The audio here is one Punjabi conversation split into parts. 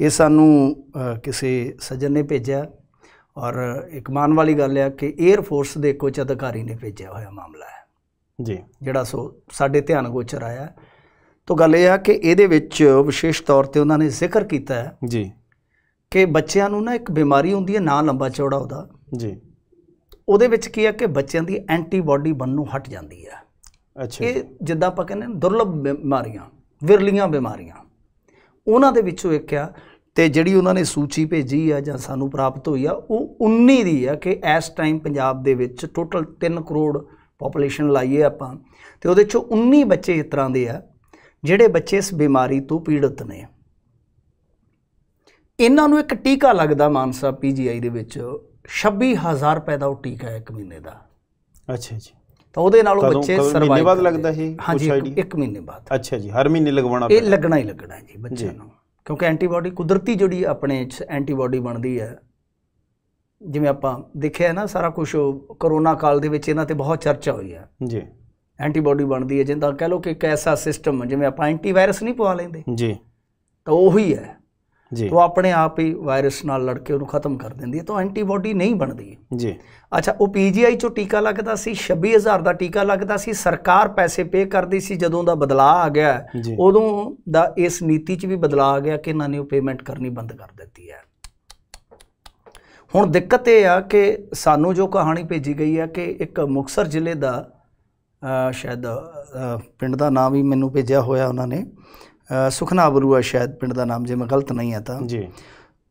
ਇਹ ਸਾਨੂੰ ਕਿਸੇ ਸੱਜਣ ਨੇ ਭੇਜਿਆ ਔਰ ਇੱਕ ਮਾਨ ਵਾਲੀ ਗੱਲ ਹੈ ਕਿ 에ਅਰ ਫੋਰਸ ਦੇ ਕੋਚ ਅਧਿਕਾਰੀ ਨੇ ਭੇਜਿਆ ਹੋਇਆ ਮਾਮਲਾ ਹੈ ਜੀ ਜਿਹੜਾ ਸੋ ਸਾਡੇ ਧਿਆਨ ਗੋਚਰ ਆਇਆ ਤੋਂ ਗੱਲ ਇਹ ਆ ਕਿ ਇਹਦੇ ਵਿੱਚ ਵਿਸ਼ੇਸ਼ ਤੌਰ ਤੇ ਉਹਨਾਂ ਨੇ ਜ਼ਿਕਰ ਕੀਤਾ ਹੈ ਜੀ ਕਿ ਬੱਚਿਆਂ ਨੂੰ ਨਾ ਇੱਕ ਬਿਮਾਰੀ ਹੁੰਦੀ ਹੈ ਨਾ ਲੰਬਾ ਚੌੜਾ ਉਹਦਾ ਜੀ ਉਹਦੇ ਵਿੱਚ ਕੀ ਹੈ ਕਿ ਬੱਚਿਆਂ ਦੀ ਐਂਟੀਬਾਡੀ ਬਣਨੋਂ ਹਟ ਜਾਂਦੀ ਹੈ ਅੱਛਾ ਇਹ ਜਿੱਦਾਂ ਆਪਾਂ ਕਹਿੰਦੇ ਦੁਰਲਭ ਬਿਮਾਰੀਆਂ ਵਿਰਲੀਆਂ ਬਿਮਾਰੀਆਂ ਉਹਨਾਂ ਦੇ ਵਿੱਚੋਂ ਇੱਕ ਆ ਤੇ ਜਿਹੜੀ ਉਹਨਾਂ ਨੇ ਸੂਚੀ ਭੇਜੀ ਆ ਜਾਂ ਸਾਨੂੰ ਪ੍ਰਾਪਤ ਹੋਈ ਆ ਉਹ 19 ਦੀ ਆ ਕਿ ਇਸ ਟਾਈਮ ਪੰਜਾਬ ਦੇ ਵਿੱਚ ਟੋਟਲ 3 ਕਰੋੜ ਪੋਪੂਲੇਸ਼ਨ ਲਾਈਏ ਆਪਾਂ ਤੇ ਉਹਦੇ ਚੋਂ 19 ਬੱਚੇ ਇਸ ਤਰ੍ਹਾਂ ਦੇ ਆ ਜਿਹੜੇ ਬੱਚੇ ਇਸ ਬਿਮਾਰੀ ਤੋਂ ਪੀੜਤ ਨੇ ਇਹਨਾਂ ਨੂੰ ਇੱਕ ਟੀਕਾ ਲੱਗਦਾ ਮਾਨਸਾ ਪੀਜੀਆਈ ਦੇ ਵਿੱਚ 26000 ਰੁਪਏ ਦਾ ਉਹ ਟੀਕਾ ਹੈ ਇੱਕ ਮਹੀਨੇ ਦਾ ਅੱਛਾ ਜੀ ਤਾਂ ਉਹਦੇ ਨਾਲ ਉਹ ਬੱਚੇ ਸਰਵਾਈਵ ਮਹੀਨੇ ਬਾਅਦ ਲੱਗਦਾ ਇਹ ਹਾਂਜੀ 1 ਮਹੀਨੇ ਬਾਅਦ ਅੱਛਾ ਜੀ ਹਰ ਮਹੀਨੇ ਲਗਵਾਉਣਾ ਇਹ ਲੱਗਣਾ ਹੀ ਲੱਗਣਾ ਜੀ ਬੱਚਿਆਂ ਨੂੰ ਕਿਉਂਕਿ ਐਂਟੀਬਾਡੀ ਕੁਦਰਤੀ ਜਿਹੜੀ ਆਪਣੇ ਚ ਐਂਟੀਬਾਡੀ ਬਣਦੀ ਹੈ ਜਿਵੇਂ ਆਪਾਂ ਦੇਖਿਆ ਨਾ ਸਾਰਾ ਕੁਝ ਕਰੋਨਾ ਕਾਲ ਦੇ ਵਿੱਚ ਇਹਨਾਂ ਤੇ ਬਹੁਤ ਚਰਚਾ ਹੋਈ ਹੈ ਜੀ ਐਂਟੀਬਾਡੀ ਬਣਦੀ ਹੈ ਜਿੰਦਾ ਕਹ ਲੋ ਕਿ ਇੱਕ ਐਸਾ ਸਿਸਟਮ ਜਿਵੇਂ ਆਪਾਂ ਐਂਟੀਵਾਇਰਸ ਨਹੀਂ ਪਵਾ ਲੈਂਦੇ ਜੀ ਤਾਂ ਉਹੀ ਹੈ ਜੀ ਤੋਂ ਆਪਣੇ ਆਪ ਹੀ ਵਾਇਰਸ ਨਾਲ ਲੜ ਕੇ ਉਹਨੂੰ ਖਤਮ ਕਰ ਦਿੰਦੀ ਹੈ ਤਾਂ ਐਂਟੀਬਾਡੀ ਨਹੀਂ ਬਣਦੀ ਜੀ ਅੱਛਾ ਉਹ ਪੀਜੀਆਈ ਚੋਂ ਟੀਕਾ ਲੱਗਦਾ ਸੀ 26000 ਦਾ ਟੀਕਾ ਲੱਗਦਾ ਸੀ ਸਰਕਾਰ ਪੈਸੇ ਪੇ ਕਰਦੀ ਸੀ ਜਦੋਂ ਦਾ ਬਦਲਾਅ ਆ ਗਿਆ ਉਦੋਂ ਦਾ ਇਸ ਨੀਤੀ 'ਚ ਵੀ ਬਦਲਾਅ ਆ ਗਿਆ ਕਿ ਇਹਨਾਂ ਨੇ ਉਹ ਪੇਮੈਂਟ ਕਰਨੀ ਬੰਦ ਕਰ ਦਿੱਤੀ ਹੈ ਹੁਣ ਦਿੱਕਤ ਇਹ ਆ ਕਿ ਸਾਨੂੰ ਜੋ ਕਹਾਣੀ ਭੇਜੀ ਗਈ ਹੈ ਕਿ ਇੱਕ ਮੁਕਸਰ ਜ਼ਿਲ੍ਹੇ ਦਾ ਸ਼ਾਇਦ ਪਿੰਡ ਦਾ ਨਾਮ ਵੀ ਮੈਨੂੰ ਭੇਜਿਆ ਹੋਇਆ ਉਹਨਾਂ ਨੇ ਸੁਖਨਾ ਬਰੂ ਆ ਸ਼ਾਇਦ ਪਿੰਡ ਦਾ ਨਾਮ ਜੇ ਮੈਂ ਗਲਤ ਨਹੀਂ ਆ ਤਾਂ ਜੀ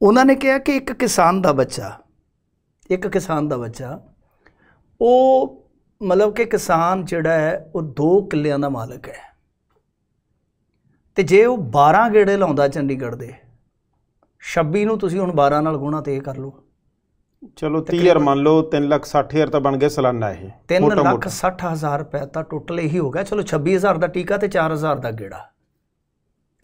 ਉਹਨਾਂ ਨੇ ਕਿਹਾ ਕਿ ਇੱਕ ਕਿਸਾਨ ਦਾ ਬੱਚਾ ਇੱਕ ਕਿਸਾਨ ਦਾ ਬੱਚਾ ਉਹ ਮਤਲਬ ਕਿ ਕਿਸਾਨ ਜਿਹੜਾ ਹੈ ਉਹ 2 ਕਿੱਲਿਆਂ ਦਾ ਮਾਲਕ ਹੈ ਤੇ ਜੇ ਉਹ 12 ਗੇੜੇ ਲਾਉਂਦਾ ਚੰਡੀਗੜ੍ਹ ਦੇ 26 ਨੂੰ ਤੁਸੀਂ ਹੁਣ 12 ਨਾਲ ਗੁਣਾ ਤੇ ਕਰ ਲਓ ਚਲੋ 30000 ਮੰਨ ਲਓ 360000 ਤਾਂ ਬਣ ਗਿਆ ਸਾਲਾਨਾ ਇਹ 360000 ਰੁਪਏ ਤਾਂ ਟੋਟਲ ਇਹੀ ਹੋ ਗਿਆ ਚਲੋ 26000 ਦਾ ਟੀਕਾ ਤੇ 4000 ਦਾ ਗੇੜਾ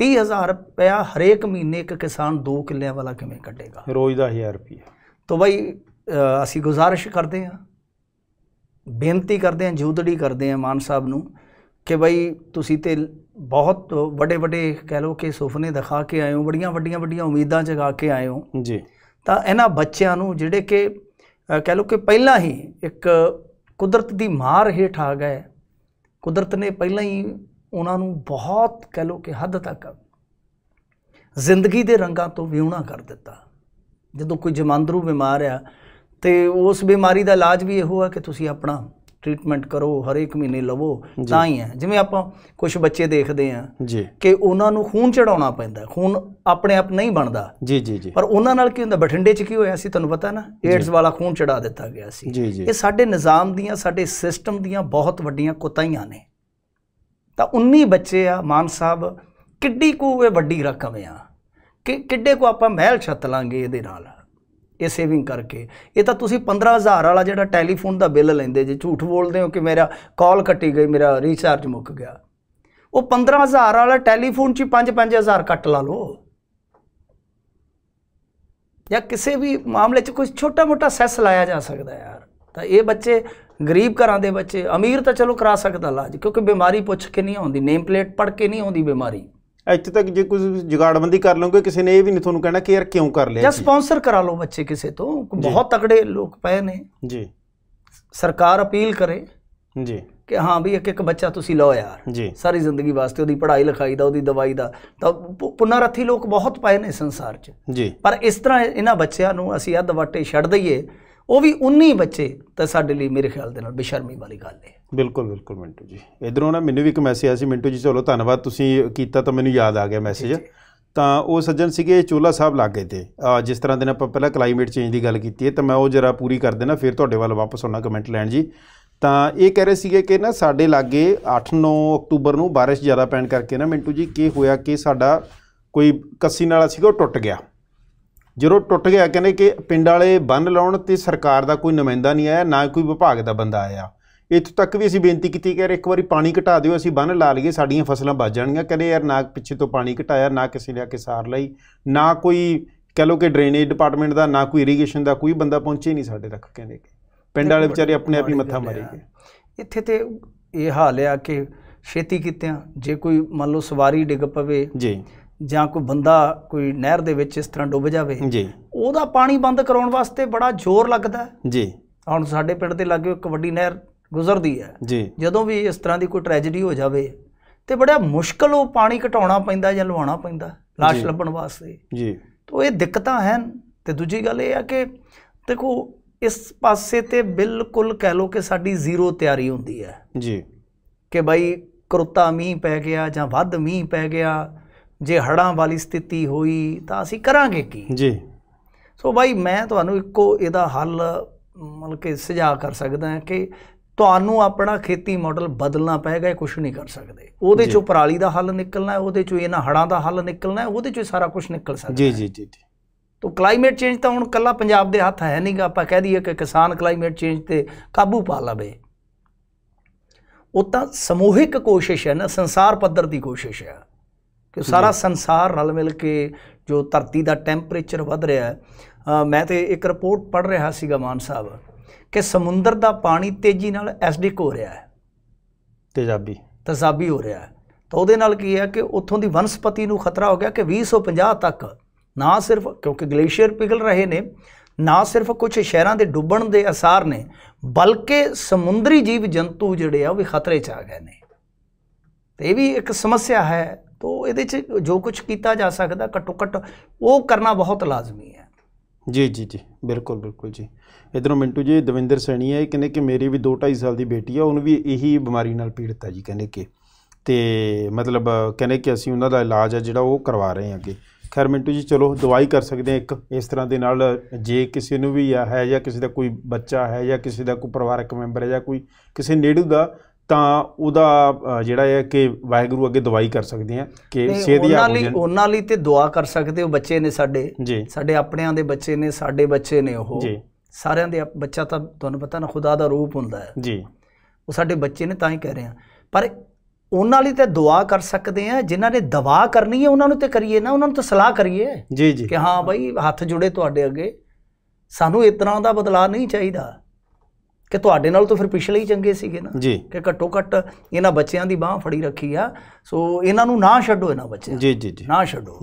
30000 ਰੁਪਇਆ ਹਰੇਕ ਮਹੀਨੇ ਇੱਕ ਕਿਸਾਨ 2 ਕਿੱਲਿਆਂ ਵਾਲਾ ਕਿਵੇਂ ਕੱਢੇਗਾ ਰੋਜ਼ ਦਾ 1000 ਰੁਪਇਆ ਤੋਂ ਬਈ ਅਸੀਂ ਗੁਜ਼ਾਰਿਸ਼ ਕਰਦੇ ਹਾਂ ਬੇਨਤੀ ਕਰਦੇ ਹਾਂ ਜੂਦੜੀ ਕਰਦੇ ਹਾਂ ਮਾਨ ਸਾਹਿਬ ਨੂੰ ਕਿ ਬਈ ਤੁਸੀਂ ਤੇ ਬਹੁਤ ਵੱਡੇ ਵੱਡੇ ਕਹਿ ਲੋ ਕਿ ਸੁਪਨੇ ਦਿਖਾ ਕੇ ਆਏ ਹੋ ਬੜੀਆਂ ਵੱਡੀਆਂ ਵੱਡੀਆਂ ਉਮੀਦਾਂ ਜਗਾ ਕੇ ਆਏ ਹੋ ਜੀ ਤਾਂ ਇਹਨਾਂ ਬੱਚਿਆਂ ਨੂੰ ਜਿਹੜੇ ਕਿ ਕਹਿ ਲੋ ਕਿ ਪਹਿਲਾਂ ਹੀ ਇੱਕ ਕੁਦਰਤ ਦੀ ਮਾਰ ਹੇਠ ਆ ਗਏ ਕੁਦਰਤ ਨੇ ਪਹਿਲਾਂ ਹੀ ਉਹਨਾਂ ਨੂੰ ਬਹੁਤ ਕਹਿ ਲੋ ਕਿ ਹੱਦ ਤੱਕ ਜ਼ਿੰਦਗੀ ਦੇ ਰੰਗਾਂ ਤੋਂ ਵਿਉਣਾ ਕਰ ਦਿੱਤਾ ਜਦੋਂ ਕੋਈ ਜਮਾਂਦਰੂ ਬਿਮਾਰ ਆ ਤੇ ਉਸ ਬਿਮਾਰੀ ਦਾ ਇਲਾਜ ਵੀ ਇਹੋ ਆ ਕਿ ਤੁਸੀਂ ਆਪਣਾ ਟ੍ਰੀਟਮੈਂਟ ਕਰੋ ਹਰ ਇੱਕ ਮਹੀਨੇ ਲਵੋ ਤਾਂ ਹੀ ਹੈ ਜਿਵੇਂ ਆਪਾਂ ਕੁਝ ਬੱਚੇ ਦੇਖਦੇ ਆ ਕਿ ਉਹਨਾਂ ਨੂੰ ਖੂਨ ਚੜਾਉਣਾ ਪੈਂਦਾ ਖੂਨ ਆਪਣੇ ਆਪ ਨਹੀਂ ਬਣਦਾ ਜੀ ਜੀ ਜੀ ਪਰ ਉਹਨਾਂ ਨਾਲ ਕੀ ਹੁੰਦਾ ਬਠਿੰਡੇ 'ਚ ਕੀ ਹੋਇਆ ਸੀ ਤੁਹਾਨੂੰ ਪਤਾ ਨਾ ਏਡਸ ਵਾਲਾ ਖੂਨ ਚੜਾ ਦਿੱਤਾ ਗਿਆ ਸੀ ਇਹ ਸਾਡੇ ਨਿਜ਼ਾਮ ਦੀਆਂ ਸਾਡੇ ਸਿਸਟਮ ਦੀਆਂ ਬਹੁਤ ਵੱਡੀਆਂ ਕੁਤਾਈਆਂ ਨੇ ਤਾਂ 19 ਬੱਚੇ ਆ ਮਾਨ ਸਾਹਿਬ ਕਿੱਡੀ ਕੁ ਇਹ ਵੱਡੀ ਰਕਮ ਆ ਕਿ ਕਿੱਡੇ ਕੋ ਆਪਾਂ ਮਹਿਲ ਛੱਤ ਲਾਂਗੇ ਇਹਦੇ ਨਾਲ ਇਹ ਸੇਵਿੰਗ ਕਰਕੇ ਇਹ ਤਾਂ ਤੁਸੀਂ 15000 ਵਾਲਾ ਜਿਹੜਾ ਟੈਲੀਫੋਨ ਦਾ ਬਿੱਲ ਲੈਂਦੇ ਜੇ ਝੂਠ ਬੋਲਦੇ ਹੋ ਕਿ ਮੇਰਾ ਕਾਲ ਕੱਟੀ ਗਈ ਮੇਰਾ ਰੀਚਾਰਜ ਮੁੱਕ ਗਿਆ ਉਹ 15000 ਵਾਲਾ ਟੈਲੀਫੋਨ 'ਚ 5-5000 ਕੱਟ ਲਾ ਲਓ ਜਾਂ ਕਿਸੇ ਵੀ ਮਾਮਲੇ 'ਚ ਕੋਈ ਛੋਟਾ-ਮੋਟਾ ਸੈਸ ਲਾਇਆ ਜਾ ਸਕਦਾ ਯਾਰ ਤਾਂ ਇਹ ਬੱਚੇ ਗਰੀਬ ਘਰਾਂ ਦੇ ਬੱਚੇ ਅਮੀਰ ਤਾਂ ਚਲੋ ਕਰਾ ਸਕਦਾ ਇਲਾਜ ਕਿਉਂਕਿ ਬਿਮਾਰੀ ਪੁੱਛ ਕੇ ਨਹੀਂ ਆਉਂਦੀ ਨੇਮ ਪਲੇਟ ਪੜ ਕੇ ਨਹੀਂ ਆਉਂਦੀ ਬਿਮਾਰੀ ਇੱਥੇ ਤੱਕ ਜੇ ਕੋਈ ਜੁਗਾੜਬੰਦੀ ਕਰ ਲਓਗੇ ਕਿਸੇ ਨੇ ਇਹ ਵੀ ਨਹੀਂ ਤੁਹਾਨੂੰ ਕਹਿਣਾ ਕਿ ਯਾਰ ਕਿਉਂ ਕਰ ਲਿਆ ਜਾਂ ਸਪਾਂਸਰ ਕਰਾ ਲਓ ਬੱਚੇ ਕਿਸੇ ਤੋਂ ਬਹੁਤ ਤਕੜੇ ਲੋਕ ਪਏ ਨੇ ਜੀ ਸਰਕਾਰ ਅਪੀਲ ਕਰੇ ਜੀ ਕਿ ਹਾਂ ਵੀ ਇੱਕ ਇੱਕ ਬੱਚਾ ਤੁਸੀਂ ਲਓ ਯਾਰ ਜੀ ਸਾਰੀ ਜ਼ਿੰਦਗੀ ਵਾਸਤੇ ਉਹਦੀ ਪੜ੍ਹਾਈ ਲਿਖਾਈ ਦਾ ਉਹਦੀ ਦਵਾਈ ਦਾ ਤਾਂ ਪੁਨਰਥੀ ਲੋਕ ਬਹੁਤ ਪਏ ਨੇ ਸੰਸਾਰ 'ਚ ਜੀ ਪਰ ਇਸ ਤਰ੍ਹਾਂ ਇਹਨਾਂ ਬੱਚਿਆਂ ਨੂੰ ਅਸੀਂ ਅੱਧ ਵਾਟੇ ਛੱਡ ਦਈਏ ਉਹ ਵੀ 19 ਬੱਚੇ ਤਾਂ ਸਾਡੇ ਲਈ ਮੇਰੇ ਖਿਆਲ ਦੇ ਨਾਲ ਬੇਸ਼ਰਮੀ ਵਾਲੀ ਗੱਲ ਹੈ ਬਿਲਕੁਲ ਬਿਲਕੁਲ ਮਿੰਟੂ ਜੀ ਇਧਰੋਂ ਨਾ ਮੈਨੂੰ ਵੀ ਇੱਕ ਮੈਸੇਜ ਆਇਆ ਸੀ ਮਿੰਟੂ ਜੀ ਚਲੋ ਧੰਨਵਾਦ ਤੁਸੀਂ ਕੀਤਾ ਤਾਂ ਮੈਨੂੰ ਯਾਦ ਆ ਗਿਆ ਮੈਸੇਜ ਤਾਂ ਉਹ ਸੱਜਣ ਸੀਗੇ ਚੋਲਾ ਸਾਹਿਬ ਲੱਗ ਗਏ ਤੇ ਜਿਸ ਤਰ੍ਹਾਂ ਦੇ ਨਾਲ ਆਪਾਂ ਪਹਿਲਾਂ ਕਲਾਈਮੇਟ ਚੇਂਜ ਦੀ ਗੱਲ ਕੀਤੀ ਹੈ ਤਾਂ ਮੈਂ ਉਹ ਜਰਾ ਪੂਰੀ ਕਰ ਦੇਣਾ ਫਿਰ ਤੁਹਾਡੇ ਵੱਲ ਵਾਪਸ ਆਉਣਾ ਕਮੈਂਟ ਲੈਣ ਜੀ ਤਾਂ ਇਹ ਕਹਿ ਰਹੇ ਸੀਗੇ ਕਿ ਨਾ ਸਾਡੇ ਲਾਗੇ 8-9 ਅਕਤੂਬਰ ਨੂੰ بارش ਜ਼ਿਆਦਾ ਪੈਣ ਕਰਕੇ ਨਾ ਮਿੰਟੂ ਜੀ ਕੀ ਹੋਇਆ ਕਿ ਸਾਡਾ ਕੋਈ ਕੱਸੀ ਨਾਲਾ ਸੀਗਾ ਉਹ ਟੁੱਟ ਗਿਆ ਜਦੋਂ ਟੁੱਟ ਗਿਆ ਕਹਿੰਦੇ ਕਿ ਪਿੰਡ ਵਾਲੇ ਬੰਨ ਲਾਉਣ ਤੇ ਸਰਕਾਰ ਦਾ ਕੋਈ ਨੁਮਾਇੰਦਾ ਨਹੀਂ ਆਇਆ ਨਾ ਕੋਈ ਵਿਭਾਗ ਦਾ ਬੰਦਾ ਆਇਆ ਇੱਥੋਂ ਤੱਕ ਵੀ ਅਸੀਂ ਬੇਨਤੀ ਕੀਤੀ ਕਿ ਯਾਰ ਇੱਕ ਵਾਰੀ ਪਾਣੀ ਘਟਾ ਦਿਓ ਅਸੀਂ ਬੰਨ ਲਾ ਲਈਏ ਸਾਡੀਆਂ ਫਸਲਾਂ ਬਚ ਜਾਣਗੀਆਂ ਕਹਿੰਦੇ ਯਾਰ ਨਾ ਪਿੱਛੇ ਤੋਂ ਪਾਣੀ ਘਟਾਇਆ ਨਾ ਕਿਸੇ ਲਿਆ ਕੇ ਸਾਰ ਲਈ ਨਾ ਕੋਈ ਕਹ ਲੋ ਕਿ ਡਰੇਨੇਜ ਡਿਪਾਰਟਮੈਂਟ ਦਾ ਨਾ ਕੋਈ ਇਰੀਗੇਸ਼ਨ ਦਾ ਕੋਈ ਬੰਦਾ ਪਹੁੰਚੇ ਨਹੀਂ ਸਾਡੇ ਤੱਕ ਕਹਿੰਦੇ ਪਿੰਡ ਵਾਲੇ ਵਿਚਾਰੇ ਆਪਣੇ ਆਪ ਹੀ ਮੱਥਾ ਮਾਰੇ ਗਏ ਇੱਥੇ ਤੇ ਇਹ ਹਾਲ ਆ ਕਿ ਛੇਤੀ ਕੀਤਿਆਂ ਜੇ ਕੋਈ ਮੰਨ ਲਓ ਸਵਾਰੀ ਡਿੱਗ ਪਵੇ ਜੀ ਜਾਂ ਕੋਈ ਬੰਦਾ ਕੋਈ ਨਹਿਰ ਦੇ ਵਿੱਚ ਇਸ ਤਰ੍ਹਾਂ ਡੁੱਬ ਜਾਵੇ ਜੀ ਉਹਦਾ ਪਾਣੀ ਬੰਦ ਕਰਾਉਣ ਵਾਸਤੇ ਬੜਾ ਜ਼ੋਰ ਲੱਗਦਾ ਜੀ ਹੁਣ ਸਾਡੇ ਪਿੰਡ ਦੇ ਲਾਗੇ ਇੱਕ ਵੱਡੀ ਨਹਿਰ ਗੁਜ਼ਰਦੀ ਹੈ ਜੀ ਜਦੋਂ ਵੀ ਇਸ ਤਰ੍ਹਾਂ ਦੀ ਕੋਈ ਟ੍ਰੈਜੇਡੀ ਹੋ ਜਾਵੇ ਤੇ ਬੜਾ ਮੁਸ਼ਕਲ ਉਹ ਪਾਣੀ ਘਟਾਉਣਾ ਪੈਂਦਾ ਜਾਂ ਲਵਾਉਣਾ ਪੈਂਦਾ ਲਾਸ਼ ਲੱਭਣ ਵਾਸਤੇ ਜੀ ਤੋਂ ਇਹ ਦਿੱਕਤਾਂ ਹਨ ਤੇ ਦੂਜੀ ਗੱਲ ਇਹ ਆ ਕਿ ਦੇਖੋ ਇਸ ਪਾਸੇ ਤੇ ਬਿਲਕੁਲ ਕਹਿ ਲੋ ਕਿ ਸਾਡੀ ਜ਼ੀਰੋ ਤਿਆਰੀ ਹੁੰਦੀ ਹੈ ਜੀ ਕਿ ਭਾਈ ਕਰੁੱਤਾ ਮੀਂਹ ਪੈ ਗਿਆ ਜਾਂ ਵੱਧ ਮੀਂਹ ਪੈ ਗਿਆ ਜੇ ਹੜਾਂ ਵਾਲੀ ਸਥਿਤੀ ਹੋਈ ਤਾਂ ਅਸੀਂ ਕਰਾਂਗੇ ਕੀ ਜੀ ਸੋ ਭਾਈ ਮੈਂ ਤੁਹਾਨੂੰ ਇੱਕੋ ਇਹਦਾ ਹੱਲ ਮਤਲਬ ਕਿ ਸੁਝਾਅ ਕਰ ਸਕਦਾ ਹਾਂ ਕਿ ਤੁਹਾਨੂੰ ਆਪਣਾ ਖੇਤੀ ਮਾਡਲ ਬਦਲਣਾ ਪਏਗਾ ਇਹ ਕੁਝ ਨਹੀਂ ਕਰ ਸਕਦੇ ਉਹਦੇ ਚੋਂ ਪਰਾਲੀ ਦਾ ਹੱਲ ਨਿਕਲਣਾ ਹੈ ਉਹਦੇ ਚੋਂ ਇਹਨਾਂ ਹੜਾਂ ਦਾ ਹੱਲ ਨਿਕਲਣਾ ਹੈ ਉਹਦੇ ਚੋਂ ਸਾਰਾ ਕੁਝ ਨਿਕਲ ਸਕਦਾ ਜੀ ਜੀ ਜੀ ਤੋ ਕਲਾਈਮੇਟ ਚੇਂਜ ਤਾਂ ਹੁਣ ਕੱਲਾ ਪੰਜਾਬ ਦੇ ਹੱਥ ਹੈ ਨਹੀਂਗਾ ਆਪਾਂ ਕਹਿ ਦਈਏ ਕਿ ਕਿਸਾਨ ਕਲਾਈਮੇਟ ਚੇਂਜ ਤੇ ਕਾਬੂ ਪਾ ਲਵੇ ਉਹ ਤਾਂ ਸਮੂਹਿਕ ਕੋਸ਼ਿਸ਼ ਹੈ ਨਾ ਸੰਸਾਰ ਪੱਧਰ ਦੀ ਕੋਸ਼ਿਸ਼ ਹੈ ਕਿ ਸਾਰਾ ਸੰਸਾਰ ਨਾਲ ਮਿਲ ਕੇ ਜੋ ਧਰਤੀ ਦਾ ਟੈਂਪਰੇਚਰ ਵੱਧ ਰਿਹਾ ਹੈ ਮੈਂ ਤੇ ਇੱਕ ਰਿਪੋਰਟ ਪੜ੍ਹ ਰਿਹਾ ਸੀਗਾ ਮਾਨ ਸਾਹਿਬ ਕਿ ਸਮੁੰਦਰ ਦਾ ਪਾਣੀ ਤੇਜ਼ੀ ਨਾਲ ਐਸਡਿਕ ਹੋ ਰਿਹਾ ਹੈ ਤੇਜ਼ਾਬੀ ਤੇਜ਼ਾਬੀ ਹੋ ਰਿਹਾ ਹੈ ਤਾਂ ਉਹਦੇ ਨਾਲ ਕੀ ਹੈ ਕਿ ਉੱਥੋਂ ਦੀ ਵਨਸਪਤੀ ਨੂੰ ਖਤਰਾ ਹੋ ਗਿਆ ਕਿ 2050 ਤੱਕ ਨਾ ਸਿਰਫ ਕਿਉਂਕਿ ਗਲੇਸ਼ੀਅਰ ਪਿਘਲ ਰਹੇ ਨੇ ਨਾ ਸਿਰਫ ਕੁਝ ਸ਼ਹਿਰਾਂ ਦੇ ਡੁੱਬਣ ਦੇ ਅਸਾਰ ਨੇ ਬਲਕਿ ਸਮੁੰਦਰੀ ਜੀਵ ਜੰਤੂ ਜਿਹੜੇ ਆ ਉਹ ਵੀ ਖਤਰੇ 'ਚ ਆ ਗਏ ਨੇ ਤੇ ਇਹ ਵੀ ਇੱਕ ਸਮੱਸਿਆ ਹੈ ਤੋਂ ਇਹਦੇ 'ਚ ਜੋ ਕੁਝ ਕੀਤਾ ਜਾ ਸਕਦਾ ਘੱਟੋ ਘੱਟ ਉਹ ਕਰਨਾ ਬਹੁਤ ਲਾਜ਼ਮੀ ਹੈ ਜੀ ਜੀ ਜੀ ਬਿਲਕੁਲ ਬਿਲਕੁਲ ਜੀ ਇਧਰੋਂ ਮਿੰਟੂ ਜੀ ਦਵਿੰਦਰ ਸੈਣੀ ਹੈ ਕਹਿੰਦੇ ਕਿ ਮੇਰੀ ਵੀ 2.5 ਸਾਲ ਦੀ ਬੇਟੀ ਆ ਉਹਨੂੰ ਵੀ ਇਹੀ ਬਿਮਾਰੀ ਨਾਲ ਪੀੜਤ ਹੈ ਜੀ ਕਹਿੰਦੇ ਕਿ ਤੇ ਮਤਲਬ ਕਹਿੰਦੇ ਕਿ ਅਸੀਂ ਉਹਨਾਂ ਦਾ ਇਲਾਜ ਆ ਜਿਹੜਾ ਉਹ ਕਰਵਾ ਰਹੇ ਹਾਂ ਕਿ ਖੈਰ ਮਿੰਟੂ ਜੀ ਚਲੋ ਦਵਾਈ ਕਰ ਸਕਦੇ ਆ ਇੱਕ ਇਸ ਤਰ੍ਹਾਂ ਦੇ ਨਾਲ ਜੇ ਕਿਸੇ ਨੂੰ ਵੀ ਆ ਹੈ ਜਾਂ ਕਿਸੇ ਦਾ ਕੋਈ ਬੱਚਾ ਹੈ ਜਾਂ ਕਿਸੇ ਦਾ ਕੋਈ ਪਰਿਵਾਰਕ ਮੈਂਬਰ ਹੈ ਜਾਂ ਕੋਈ ਕਿਸੇ ਨੇੜੂ ਦਾ ਤਾਂ ਉਹਦਾ ਜਿਹੜਾ ਹੈ ਕਿ ਵਾਹਿਗੁਰੂ ਅੱਗੇ ਦਵਾਈ ਕਰ ਸਕਦੇ ਆ ਕਿ ਛੇਦੀ ਉਹਨਾਂ ਲਈ ਉਹਨਾਂ ਲਈ ਤੇ ਦੁਆ ਕਰ ਸਕਦੇ ਉਹ ਬੱਚੇ ਨੇ ਸਾਡੇ ਸਾਡੇ ਆਪਣਿਆਂ ਦੇ ਬੱਚੇ ਨੇ ਸਾਡੇ ਬੱਚੇ ਨੇ ਉਹ ਸਾਰਿਆਂ ਦੇ ਬੱਚਾ ਤਾਂ ਤੁਹਾਨੂੰ ਪਤਾ ਨਾ ਖੁਦਾ ਦਾ ਰੂਪ ਹੁੰਦਾ ਹੈ ਜੀ ਉਹ ਸਾਡੇ ਬੱਚੇ ਨੇ ਤਾਂ ਹੀ ਕਹਿ ਰਹੇ ਆ ਪਰ ਉਹਨਾਂ ਲਈ ਤੇ ਦੁਆ ਕਰ ਸਕਦੇ ਆ ਜਿਨ੍ਹਾਂ ਨੇ ਦਵਾ ਕਰਨੀ ਹੈ ਉਹਨਾਂ ਨੂੰ ਤੇ ਕਰੀਏ ਨਾ ਉਹਨਾਂ ਨੂੰ ਤਾਂ ਸਲਾਹ ਕਰੀਏ ਜੀ ਜੀ ਕਿ ਹਾਂ ਭਾਈ ਹੱਥ ਜੁੜੇ ਤੁਹਾਡੇ ਅੱਗੇ ਸਾਨੂੰ ਇਸ ਤਰ੍ਹਾਂ ਦਾ ਬਦਲਾ ਨਹੀਂ ਚਾਹੀਦਾ ਕਿ ਤੁਹਾਡੇ ਨਾਲ ਤਾਂ ਫਿਰ ਪਿਛਲੇ ਹੀ ਚੰਗੇ ਸੀਗੇ ਨਾ ਕਿ ਘੱਟੋ ਘੱਟ ਇਹਨਾਂ ਬੱਚਿਆਂ ਦੀ ਬਾਹ ਫੜੀ ਰੱਖੀ ਆ ਸੋ ਇਹਨਾਂ ਨੂੰ ਨਾ ਛੱਡੋ ਇਹਨਾਂ ਬੱਚਿਆਂ ਜੀ ਜੀ ਜੀ ਨਾ ਛੱਡੋ